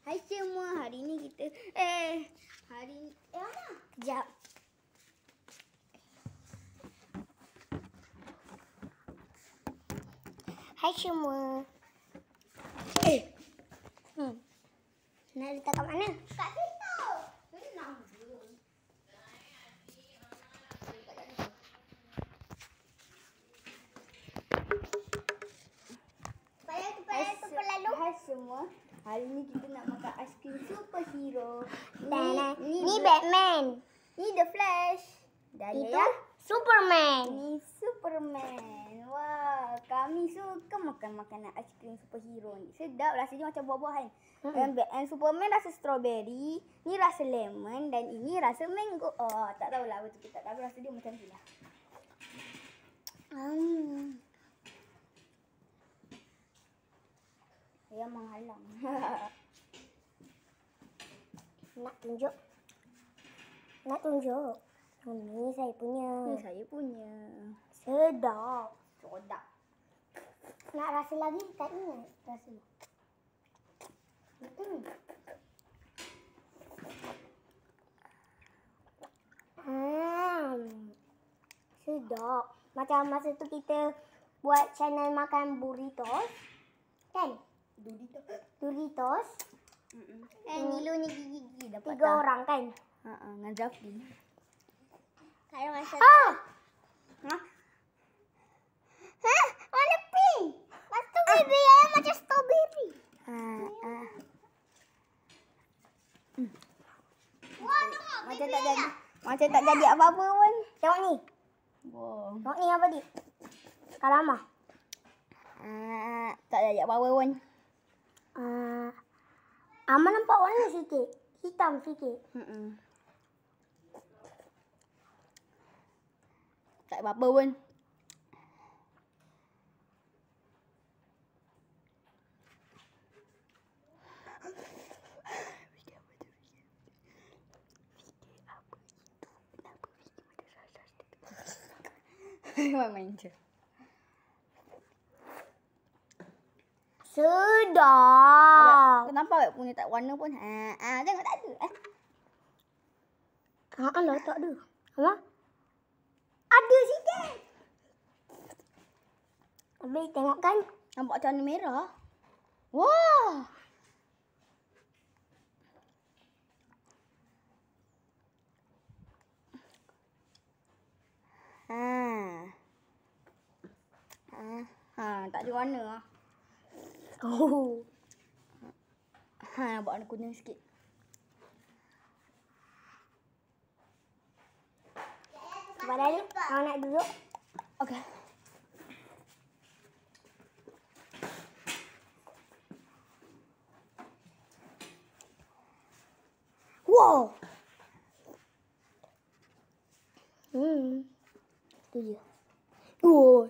Hai semua, hari ni kita eh hari ni eh apa? Jap. Hai semua. Eh. Hmm. Nak letak kat mana? Kat sini. semua. Hari ni kita nak makan aiskrim superhero. ni, ni, Batman. Ni The Flash. Dan itu ya. Superman. Ni Superman. Wah, kami suka makan makanan aiskrim superhero ni. Sedap rasa dia macam buah-buahan. Hmm. Dan Superman rasa strawberry, ni rasa lemon dan ini rasa mango. Oh, tak tahulah betul kita tak tahu rasa dia macam gila. Hmm. Ayah menghalang. Nak tunjuk? Nak tunjuk? Ini saya punya. Ini saya punya. Sedap. Sedap. Nak rasa lagi? Tak ingat rasa. Betul Hmm. Sedap. Macam masa tu kita buat channel makan burrito, Kan? Okay. Doritos. Mm -mm. Eh, hmm. ni gigi gigi dapat Tiga tak. orang kan? Ha ah, dengan Zafi. Kalau masa ah! Ha? Ha? Warna pink! Batu baby, ya, macam strawberry. Ha, ha. Macam tak jadi. Macam tak jadi apa-apa pun. Tengok ni. Wow. Tengok ni apa dia? Kalama. Ah, tak jadi apa-apa pun. Uh, ah, Amal nampak warna sikit. Hitam sikit. Mm-mm. Tak apa-apa pun. Fikir apa main je. Sedap. Kau nampak awak punya tak warna pun. Ha, ha tengok tak ada. Eh. Ha, kalau tak ada. Apa? Ada sikit. Abi tengok kan. Nampak macam merah. Wah. Ha. Ha, ha tak ada warna. Oh. Ha, nak buat warna kuning sikit. Cuba ni. Kau nak duduk? Okey. Wow. Hmm. Tu dia. Oh.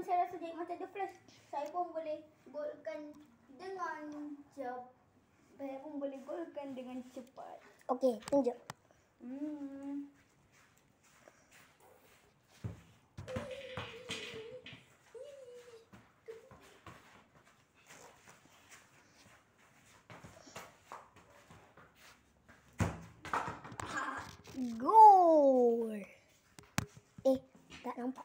yang saya rasa jadi macam The Saya pun boleh golkan dengan cepat Saya pun boleh golkan dengan cepat Okey, tunjuk Hmm. Ha, eh, tak nampak.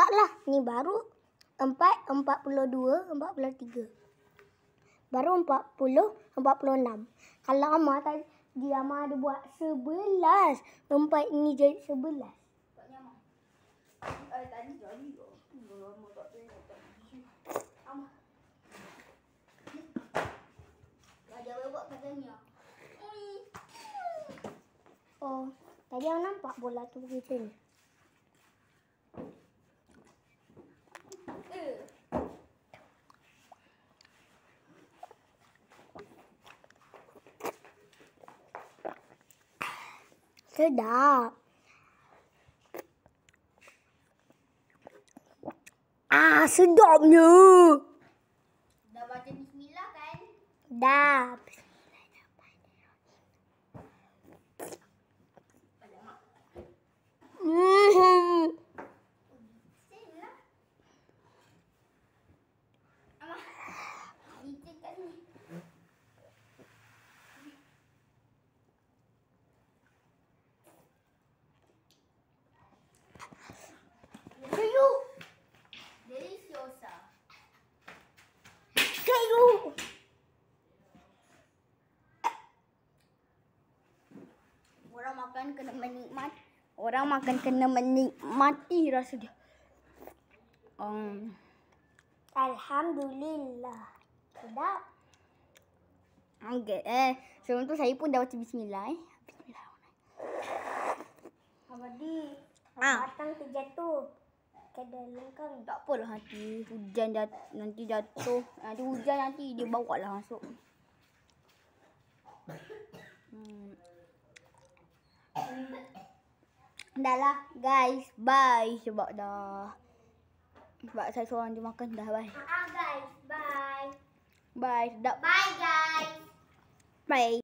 taklah ni baru empat 42 43 baru 40 46 kalau ama tak dia ama ada buat 11 empat ni jadi 11 tak nyama ai eh, tadi jadi ah. Oh, tadi yang nampak bola tu macam ni. Сюда. А, сюда мне. Да, батя, не смела, да? Да. menikmat orang makan kena menikmati rasa dia. Um. Alhamdulillah. Sedap. Okay. Eh, sebelum tu saya pun dah baca bismillah. Eh. Bismillah. Abadi, ha. Ah. batang terjatuh ke dalam kan. Tak apalah hati hujan jat, nanti jatuh. Nanti hujan nanti dia bawa lah masuk. dah lah guys bye sebab dah sebab saya seorang je makan dah bye ah, Bye bye bye bye guys bye